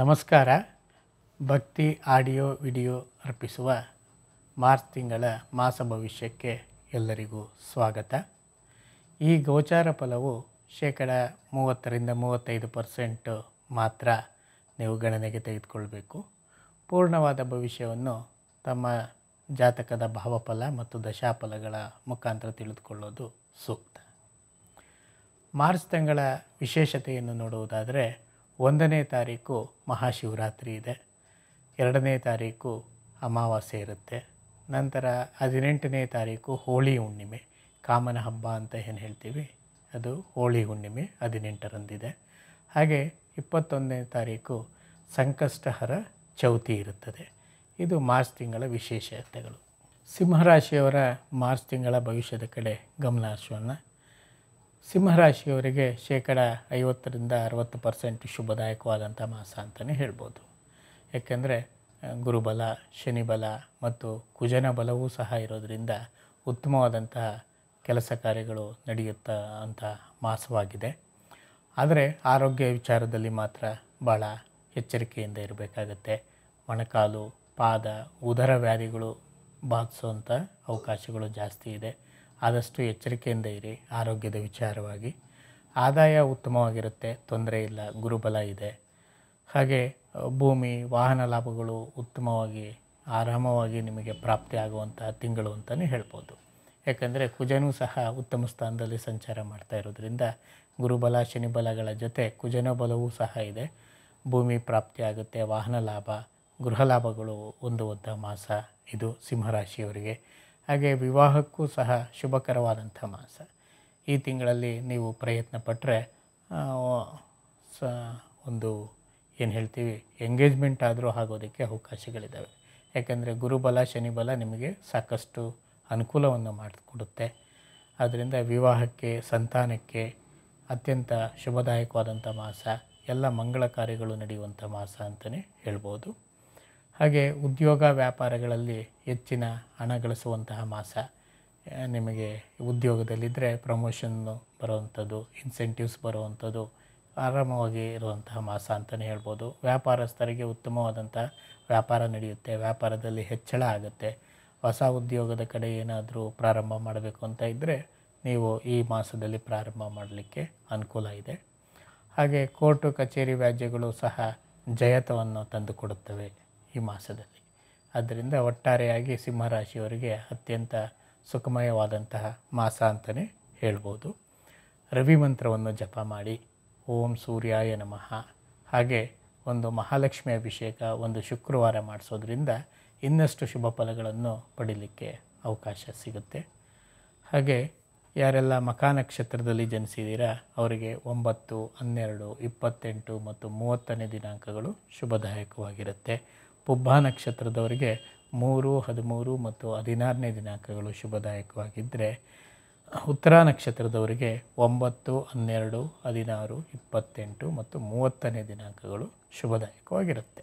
ನಮಸ್ಕಾರ ಭಕ್ತಿ audio video ಅರ್ಪಿಸುವ ಮಾರ್ಚ್ ತಿಂಗಳ ಮಾಸ ಭವಿಷ್ಯಕ್ಕೆ ಎಲ್ಲರಿಗೂ ಸ್ವಾಗತ ಈ ಗೋಚಾರ ಫಲವು ಶೇಕಡ ಮೂವತ್ತರಿಂದ ಮೂವತ್ತೈದು ಪರ್ಸೆಂಟ್ ಮಾತ್ರ ನೀವು ಗಣನೆಗೆ ತೆಗೆದುಕೊಳ್ಬೇಕು ಪೂರ್ಣವಾದ ಭವಿಷ್ಯವನ್ನು ತಮ್ಮ ಜಾತಕದ ಭಾವಫಲ ಮತ್ತು ದಶಾಫಲಗಳ ಮುಖಾಂತರ ತಿಳಿದುಕೊಳ್ಳೋದು ಸೂಕ್ತ ಮಾರ್ಚ್ ತಿಂಗಳ ವಿಶೇಷತೆಯನ್ನು ನೋಡುವುದಾದರೆ ಒಂದನೇ ತಾರೀಕು ಮಹಾಶಿವರಾತ್ರಿ ಇದೆ ಎರಡನೇ ತಾರೀಕು ಅಮಾವಾಸ್ಯೆ ಇರುತ್ತೆ ನಂತರ ಹದಿನೆಂಟನೇ ತಾರೀಕು ಹೋಳಿ ಹುಣ್ಣಿಮೆ ಕಾಮನ ಹಬ್ಬ ಅಂತ ಏನು ಹೇಳ್ತೀವಿ ಅದು ಹೋಳಿ ಹುಣ್ಣಿಮೆ ಹದಿನೆಂಟರಂದಿದೆ ಹಾಗೆ ಇಪ್ಪತ್ತೊಂದನೇ ತಾರೀಕು ಸಂಕಷ್ಟಹರ ಚೌತಿ ಇರುತ್ತದೆ ಇದು ಮಾರ್ಚ್ ತಿಂಗಳ ವಿಶೇಷತೆಗಳು ಸಿಂಹರಾಶಿಯವರ ಮಾರ್ಚ್ ತಿಂಗಳ ಭವಿಷ್ಯದ ಕಡೆ ಗಮನ ಸಿಂಹರಾಶಿಯವರಿಗೆ ಶೇಕಡ ಐವತ್ತರಿಂದ ಅರವತ್ತು ಪರ್ಸೆಂಟ್ ಶುಭದಾಯಕವಾದಂಥ ಮಾಸ ಅಂತಲೇ ಹೇಳ್ಬೋದು ಏಕೆಂದರೆ ಗುರುಬಲ ಶನಿಬಲ ಮತ್ತು ಕುಜನ ಬಲವೂ ಸಹ ಇರೋದರಿಂದ ಉತ್ತಮವಾದಂತಹ ಕೆಲಸ ಕಾರ್ಯಗಳು ನಡೆಯುತ್ತ ಅಂತ ಮಾಸವಾಗಿದೆ ಆದರೆ ಆರೋಗ್ಯ ವಿಚಾರದಲ್ಲಿ ಮಾತ್ರ ಭಾಳ ಎಚ್ಚರಿಕೆಯಿಂದ ಇರಬೇಕಾಗತ್ತೆ ಮೊಣಕಾಲು ಪಾದ ಉದರ ವ್ಯಾಧಿಗಳು ಬಾಧಿಸುವಂಥ ಅವಕಾಶಗಳು ಜಾಸ್ತಿ ಇದೆ ಆದಷ್ಟು ಎಚ್ಚರಿಕೆಯಿಂದ ಇರಿ ಆರೋಗ್ಯದ ವಿಚಾರವಾಗಿ ಆದಾಯ ಉತ್ತಮವಾಗಿರುತ್ತೆ ತೊಂದರೆ ಇಲ್ಲ ಗುರುಬಲ ಇದೆ ಹಾಗೆ ಭೂಮಿ ವಾಹನ ಲಾಭಗಳು ಉತ್ತಮವಾಗಿ ಆರಾಮವಾಗಿ ನಿಮಗೆ ಪ್ರಾಪ್ತಿ ಆಗುವಂಥ ತಿಂಗಳು ಅಂತಲೇ ಹೇಳ್ಬೋದು ಯಾಕಂದರೆ ಕುಜನೂ ಸಹ ಉತ್ತಮ ಸ್ಥಾನದಲ್ಲಿ ಸಂಚಾರ ಮಾಡ್ತಾ ಇರೋದ್ರಿಂದ ಗುರುಬಲ ಶನಿಬಲಗಳ ಜೊತೆ ಕುಜನ ಬಲವೂ ಸಹ ಇದೆ ಭೂಮಿ ಪ್ರಾಪ್ತಿಯಾಗುತ್ತೆ ವಾಹನ ಲಾಭ ಗೃಹ ಲಾಭಗಳು ಹೊಂದುವಂಥ ಮಾಸ ಇದು ಸಿಂಹರಾಶಿಯವರಿಗೆ ಹಾಗೆ ವಿವಾಹಕ್ಕೂ ಸಹ ಶುಭಕರವಾದಂಥ ಮಾಸ ಈ ತಿಂಗಳಲ್ಲಿ ನೀವು ಪ್ರಯತ್ನ ಪಟ್ಟರೆ ಸ ಒಂದು ಏನು ಹೇಳ್ತೀವಿ ಎಂಗೇಜ್ಮೆಂಟ್ ಆದರೂ ಆಗೋದಕ್ಕೆ ಅವಕಾಶಗಳಿದ್ದಾವೆ ಯಾಕೆಂದರೆ ಗುರುಬಲ ಶನಿಬಲ ನಿಮಗೆ ಸಾಕಷ್ಟು ಅನುಕೂಲವನ್ನು ಮಾಡಿಕೊಡುತ್ತೆ ಆದ್ದರಿಂದ ವಿವಾಹಕ್ಕೆ ಸಂತಾನಕ್ಕೆ ಅತ್ಯಂತ ಶುಭದಾಯಕವಾದಂಥ ಮಾಸ ಎಲ್ಲ ಮಂಗಳ ಕಾರ್ಯಗಳು ನಡೆಯುವಂಥ ಮಾಸ ಅಂತಲೇ ಹೇಳ್ಬೋದು ಹಾಗೆ ಉದ್ಯೋಗ ವ್ಯಾಪಾರಗಳಲ್ಲಿ ಹೆಚ್ಚಿನ ಹಣ ಗಳಿಸುವಂತಹ ಮಾಸ ನಿಮಗೆ ಉದ್ಯೋಗದಲ್ಲಿದ್ದರೆ ಪ್ರಮೋಷನ್ನು ಬರುವಂಥದ್ದು ಇನ್ಸೆಂಟಿವ್ಸ್ ಬರುವಂಥದ್ದು ಆರಾಮವಾಗಿ ಇರುವಂತಹ ಮಾಸ ಅಂತಲೇ ಹೇಳ್ಬೋದು ವ್ಯಾಪಾರಸ್ಥರಿಗೆ ಉತ್ತಮವಾದಂಥ ವ್ಯಾಪಾರ ನಡೆಯುತ್ತೆ ವ್ಯಾಪಾರದಲ್ಲಿ ಹೆಚ್ಚಳ ಆಗುತ್ತೆ ಹೊಸ ಉದ್ಯೋಗದ ಕಡೆ ಏನಾದರೂ ಪ್ರಾರಂಭ ಮಾಡಬೇಕು ಅಂತ ಇದ್ದರೆ ನೀವು ಈ ಮಾಸದಲ್ಲಿ ಪ್ರಾರಂಭ ಮಾಡಲಿಕ್ಕೆ ಅನುಕೂಲ ಇದೆ ಹಾಗೆ ಕೋರ್ಟು ಕಚೇರಿ ವ್ಯಾಜ್ಯಗಳು ಸಹ ಜಯತವನ್ನು ತಂದುಕೊಡುತ್ತವೆ ಈ ಮಾಸದಲ್ಲಿ ಆದ್ದರಿಂದ ಒಟ್ಟಾರೆಯಾಗಿ ಸಿಂಹರಾಶಿಯವರಿಗೆ ಅತ್ಯಂತ ಸುಖಮಯವಾದಂತಹ ಮಾಸ ಅಂತಲೇ ಹೇಳ್ಬೋದು ರವಿ ಮಂತ್ರವನ್ನು ಜಪ ಮಾಡಿ ಓಂ ಸೂರ್ಯಾಯ ನಮಃ ಹಾಗೆ ಒಂದು ಮಹಾಲಕ್ಷ್ಮಿ ಅಭಿಷೇಕ ಒಂದು ಶುಕ್ರವಾರ ಮಾಡಿಸೋದ್ರಿಂದ ಇನ್ನಷ್ಟು ಶುಭ ಫಲಗಳನ್ನು ಪಡೀಲಿಕ್ಕೆ ಅವಕಾಶ ಸಿಗುತ್ತೆ ಹಾಗೆ ಯಾರೆಲ್ಲ ಮಕಾ ನಕ್ಷತ್ರದಲ್ಲಿ ಜನಿಸಿದ್ದೀರಾ ಅವರಿಗೆ ಒಂಬತ್ತು ಹನ್ನೆರಡು ಇಪ್ಪತ್ತೆಂಟು ಮತ್ತು ಮೂವತ್ತನೇ ದಿನಾಂಕಗಳು ಶುಭದಾಯಕವಾಗಿರುತ್ತೆ ಪುಬ್ಬ ನಕ್ಷತ್ರದವರಿಗೆ ಮೂರು ಹದಿಮೂರು ಮತ್ತು ಹದಿನಾರನೇ ದಿನಾಂಕಗಳು ಶುಭದಾಯಕವಾಗಿದ್ದರೆ ಉತ್ತರ ನಕ್ಷತ್ರದವರಿಗೆ ಒಂಬತ್ತು ಹನ್ನೆರಡು ಹದಿನಾರು ಇಪ್ಪತ್ತೆಂಟು ಮತ್ತು ಮೂವತ್ತನೇ ದಿನಾಂಕಗಳು ಶುಭದಾಯಕವಾಗಿರುತ್ತೆ